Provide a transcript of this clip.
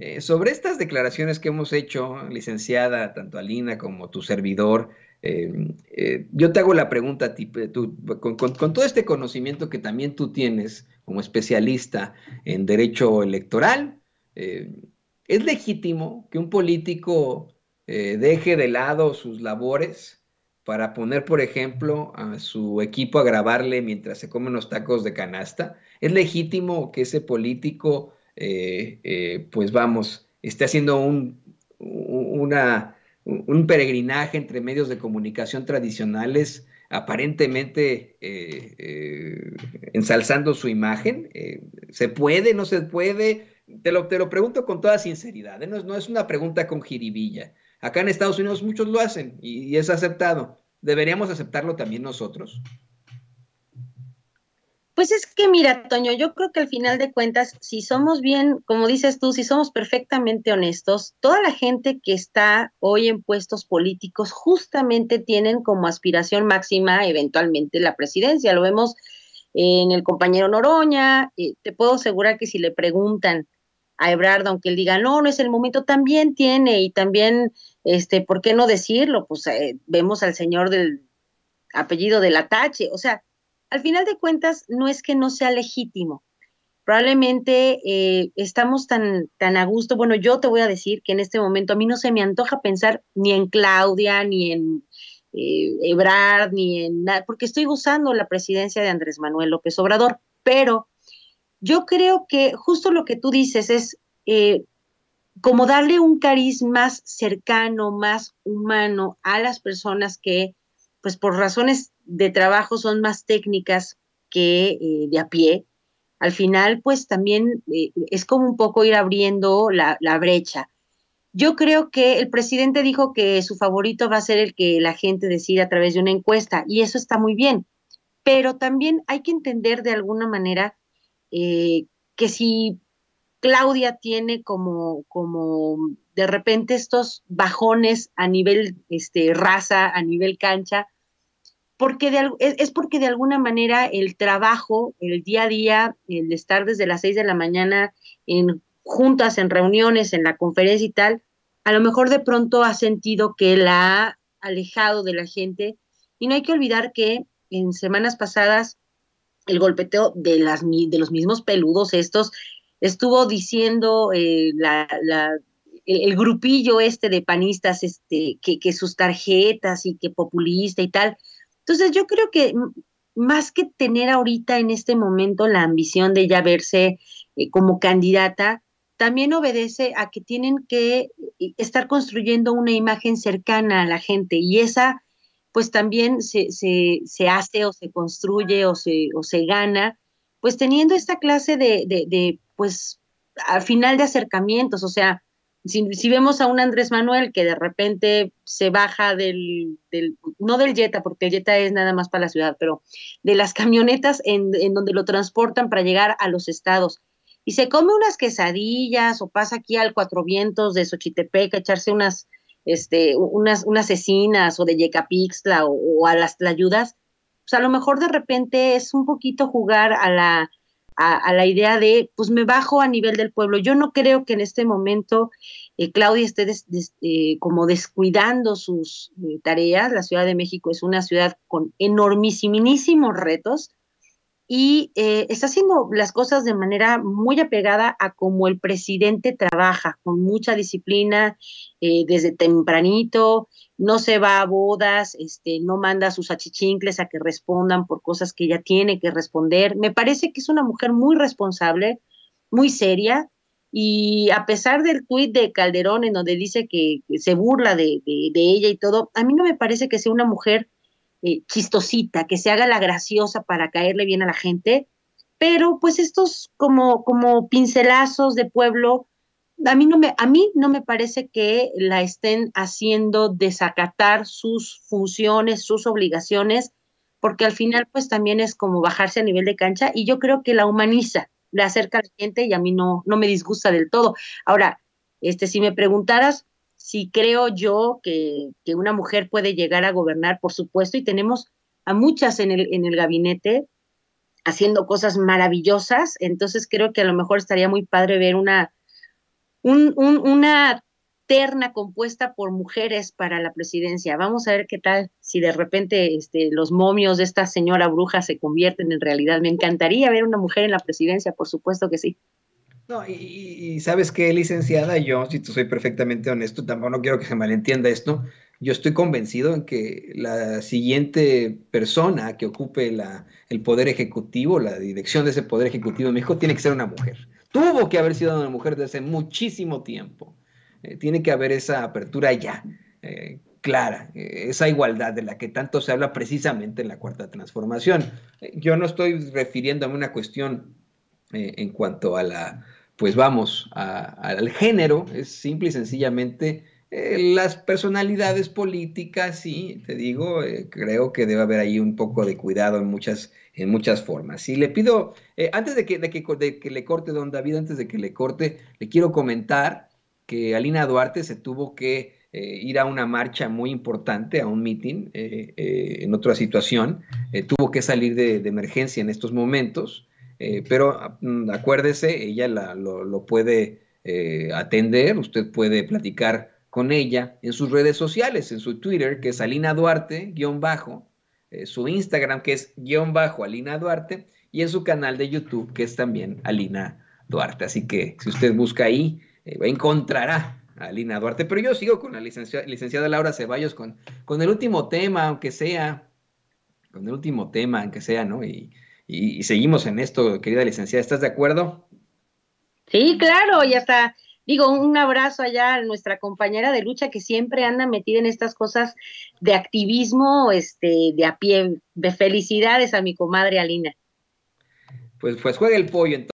Eh, sobre estas declaraciones que hemos hecho, licenciada, tanto Alina como tu servidor, eh, eh, yo te hago la pregunta con, con, todo este conocimiento que también tú tienes como especialista en derecho electoral, ¿es legítimo que un político deje de lado sus labores para poner, por ejemplo, a su equipo a grabarle mientras se comen los tacos de canasta? ¿Es legítimo que ese político eh, eh, pues vamos, esté haciendo un, un peregrinaje entre medios de comunicación tradicionales, aparentemente eh, ensalzando su imagen. ¿Se puede? ¿No se puede? Te lo, te lo pregunto con toda sinceridad, no, no, es una pregunta con jiribilla. Acá en Estados Unidos muchos lo hacen y es aceptado. ¿Deberíamos aceptarlo también nosotros? Pues es que mira, Toño, yo creo que al final de cuentas, si somos bien, como dices tú, si somos perfectamente honestos, toda la gente que está hoy en puestos políticos justamente tienen como aspiración máxima eventualmente la presidencia. Lo vemos en el compañero Noroña, eh, te puedo asegurar que si le preguntan a Ebrard, aunque él diga, no, no es el momento, también tiene y también, este, ¿por qué no decirlo? Pues eh, vemos al señor del apellido de la Tache, o sea, al final de cuentas no es que no sea legítimo. Probablemente eh, estamos tan, tan a gusto, bueno, yo te voy a decir que en este momento a mí no se me antoja pensar ni en Claudia, ni en eh, Ebrard, ni en nada, porque estoy gozando la presidencia de Andrés Manuel López Obrador, pero yo creo que justo lo que tú dices es eh, como darle un cariz más cercano, más humano a las personas que, pues por razones de trabajo son más técnicas que eh, de a pie, al final pues también eh, es como un poco ir abriendo la, brecha. Yo creo que el presidente dijo que su favorito va a ser el que la gente decida a través de una encuesta y eso está muy bien, pero también hay que entender de alguna manera eh, que si Claudia tiene como, como de repente estos bajones a nivel este, raza, a nivel cancha, porque de, es porque de alguna manera el trabajo, el día a día, el estar desde las seis de la mañana en juntas, en reuniones, en la conferencia y tal, a lo mejor de pronto ha sentido que la ha alejado de la gente. Y no hay que olvidar que en semanas pasadas el golpeteo de, las, de los mismos peludos estos estuvo diciendo eh, la, el, el, grupillo este de panistas este, que, que sus tarjetas y que populista y tal. Entonces yo creo que más que tener ahorita en este momento la ambición de ya verse eh, como candidata, también obedece a que tienen que eh, estar construyendo una imagen cercana a la gente y esa pues también se, se, hace o se construye o se, se gana, pues teniendo esta clase de, de, pues al final de acercamientos, o sea, si, vemos a un Andrés Manuel que de repente se baja del, no del Jetta, porque el Jetta es nada más para la ciudad, pero de las camionetas en, donde lo transportan para llegar a los estados, y se come unas quesadillas o pasa aquí al Cuatro Vientos de Xochitepec a echarse unas, este, unas, unas cecinas o de Yecapixtla o, o a las Tlayudas, pues a lo mejor de repente es un poquito jugar a la a, la idea de, pues me bajo a nivel del pueblo. Yo no creo que en este momento eh, Claudia esté eh, como descuidando sus eh, tareas. La Ciudad de México es una ciudad con enormísimos retos y eh, está haciendo las cosas de manera muy apegada a cómo el presidente trabaja, con mucha disciplina, eh, desde tempranito, no se va a bodas, este, no manda a sus achichincles a que respondan por cosas que ella tiene que responder. Me parece que es una mujer muy responsable, muy seria, y a pesar del tuit de Calderón en donde dice que, se burla de, de ella y todo, a mí no me parece que sea una mujer eh, chistosita, que se haga la graciosa para caerle bien a la gente, pero pues estos como, como pincelazos de pueblo, a mí, no me, a mí no me parece que la estén haciendo desacatar sus funciones, sus obligaciones, porque al final pues también es como bajarse a nivel de cancha y yo creo que la humaniza, la acerca a la gente y a mí no, no me disgusta del todo. Ahora, este, si me preguntaras, si creo yo que, una mujer puede llegar a gobernar, por supuesto, y tenemos a muchas en el, en el gabinete haciendo cosas maravillosas, entonces creo que a lo mejor estaría muy padre ver una, una terna compuesta por mujeres para la presidencia. Vamos a ver qué tal si de repente este, los momios de esta señora bruja se convierten en realidad. Me encantaría ver una mujer en la presidencia, por supuesto que sí. No, y, sabes qué, licenciada, yo, si tú soy perfectamente honesto, tampoco quiero que se malentienda esto. Yo estoy convencido en que la siguiente persona que ocupe la, el poder ejecutivo, la dirección de ese poder ejecutivo en México, tiene que ser una mujer. Tuvo que haber sido una mujer desde hace muchísimo tiempo. Eh, tiene que haber esa apertura ya. Eh, clara, eh, esa igualdad de la que tanto se habla precisamente en la cuarta transformación. Yo no estoy refiriéndome a una cuestión eh, en cuanto a la, pues vamos, al género, es simple y sencillamente eh, las personalidades políticas, sí, te digo, eh, creo que debe haber ahí un poco de cuidado en muchas, en muchas formas. Y le pido, antes de que, le corte, don David, antes de que le corte, le quiero comentar que Alina Duarte se tuvo que ir a una marcha muy importante, a un meeting en otra situación. tuvo que salir de, de, emergencia en estos momentos. Eh, pero mm, acuérdese, ella lo, puede eh, atender, usted puede platicar con ella en sus redes sociales, en su Twitter, que es Alina Duarte, guión bajo, eh, su Instagram, que es guión bajo Alina Duarte, y en su canal de YouTube, que es también Alina Duarte. Así que si usted busca ahí, encontrará a Alina Duarte. Pero yo sigo con la licenciada, Laura Ceballos, con, con el último tema, aunque sea, con el último tema, aunque sea, ¿no? Y, y, seguimos en esto, querida licenciada. ¿Estás de acuerdo? Sí, claro, ya está. Digo, un abrazo allá a nuestra compañera de lucha que siempre anda metida en estas cosas de activismo, este, de a pie. De felicidades a mi comadre Alina. Pues, pues juega el pollo entonces.